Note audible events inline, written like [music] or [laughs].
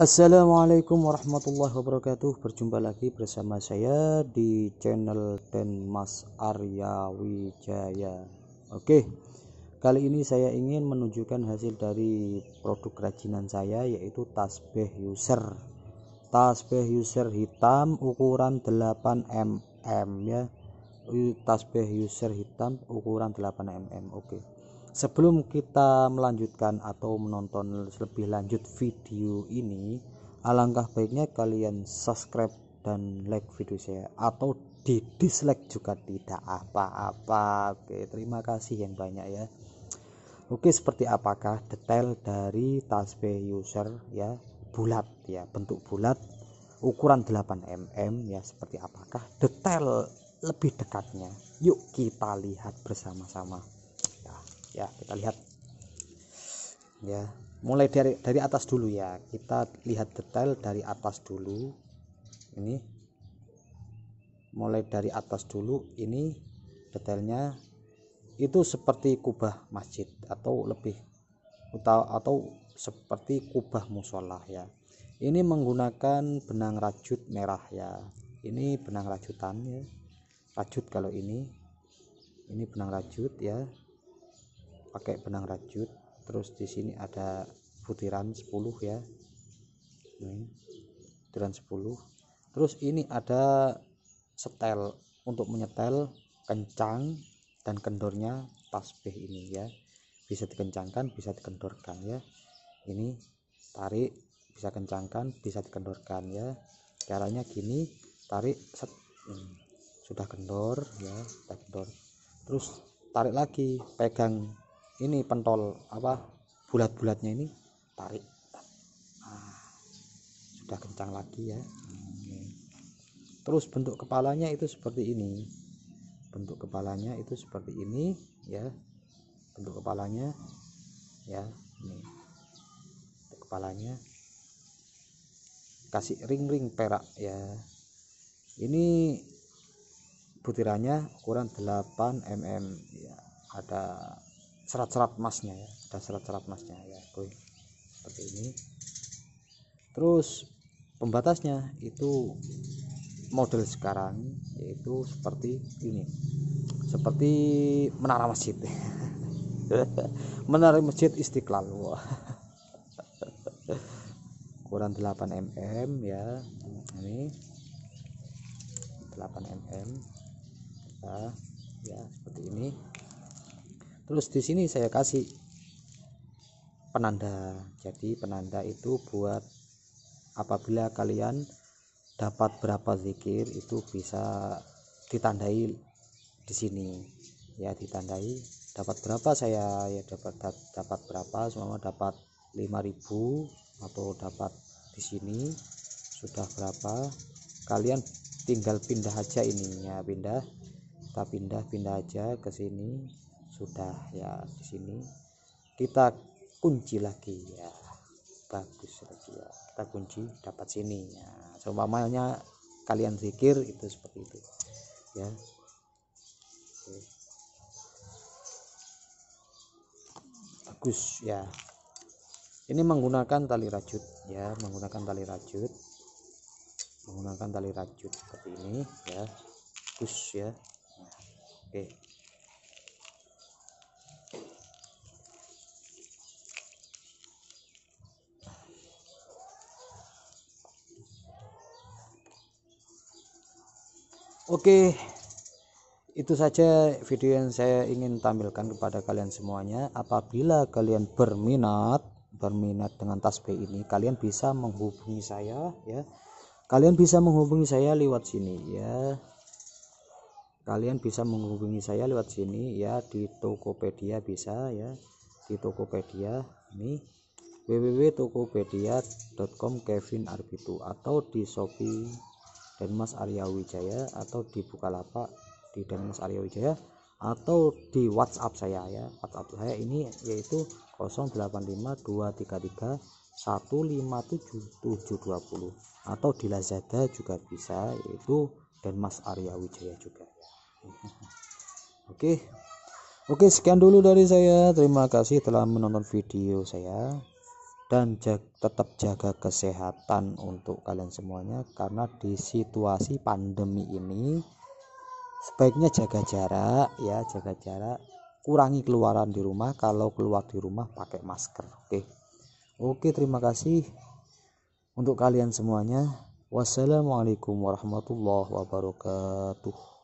Assalamualaikum warahmatullahi wabarakatuh Berjumpa lagi bersama saya di channel Denmas Mas Arya Wijaya Oke Kali ini saya ingin menunjukkan hasil dari produk kerajinan saya yaitu tasbih user Tasbih user hitam ukuran 8 mm ya Tasbih user hitam ukuran 8 mm Oke Sebelum kita melanjutkan atau menonton lebih lanjut video ini, alangkah baiknya kalian subscribe dan like video saya atau di dislike juga tidak apa-apa. Oke, terima kasih yang banyak ya. Oke, seperti apakah detail dari tasbih user ya? Bulat ya, bentuk bulat ukuran 8 mm ya seperti apakah detail lebih dekatnya. Yuk kita lihat bersama-sama ya kita lihat ya mulai dari dari atas dulu ya kita lihat detail dari atas dulu ini mulai dari atas dulu ini detailnya itu seperti kubah masjid atau lebih atau, atau seperti kubah musola ya ini menggunakan benang rajut merah ya ini benang rajutan ya rajut kalau ini ini benang rajut ya pakai benang rajut terus di sini ada butiran 10 ya ini butiran 10 terus ini ada setel untuk menyetel kencang dan kendornya tasbih ini ya bisa dikencangkan bisa dikendorkan ya ini tarik bisa kencangkan bisa dikendorkan ya caranya gini tarik set, hmm, sudah kendor ya sudah kendor terus tarik lagi pegang ini pentol apa bulat-bulatnya ini tarik nah, sudah kencang lagi ya terus bentuk kepalanya itu seperti ini bentuk kepalanya itu seperti ini ya bentuk kepalanya ya ini bentuk kepalanya kasih ring-ring perak ya ini butirannya ukuran 8 mm ya ada serat-serat emasnya ya ada serat-serat emasnya ya kuih seperti ini terus pembatasnya itu model sekarang yaitu seperti ini seperti menara masjid [laughs] menara masjid istiqlal wah [laughs] ukuran 8 mm ya ini 8 mm ya, ya seperti ini terus di sini saya kasih penanda jadi penanda itu buat apabila kalian dapat berapa zikir itu bisa ditandai di sini ya ditandai dapat berapa saya ya dapat dapat berapa semua dapat 5000 atau dapat di sini sudah berapa kalian tinggal pindah aja ini ya pindah kita pindah pindah aja ke sini sudah ya di sini kita kunci lagi ya bagus lagi ya kita kunci dapat sini ya seumpamanya kalian zikir itu seperti itu ya Oke. bagus ya ini menggunakan tali rajut ya menggunakan tali rajut menggunakan tali rajut seperti ini ya bagus ya nah, Oke Oke, itu saja video yang saya ingin tampilkan kepada kalian semuanya. Apabila kalian berminat, berminat dengan tasbih ini, kalian bisa menghubungi saya ya. Kalian bisa menghubungi saya lewat sini ya. Kalian bisa menghubungi saya lewat sini ya di Tokopedia bisa ya. Di Tokopedia ini www.tokopedia.com Kevin Arbitu atau di Shopee Denmas Arya Wijaya atau di Bukalapak di Denmas Arya Wijaya atau di WhatsApp saya ya WhatsApp saya ini yaitu 085233157720 atau di Lazada juga bisa yaitu Denmas Arya Wijaya juga ya. [laughs] Oke. Oke, sekian dulu dari saya. Terima kasih telah menonton video saya dan jag, tetap jaga kesehatan untuk kalian semuanya karena di situasi pandemi ini sebaiknya jaga jarak ya jaga jarak kurangi keluaran di rumah kalau keluar di rumah pakai masker oke oke terima kasih untuk kalian semuanya wassalamualaikum warahmatullahi wabarakatuh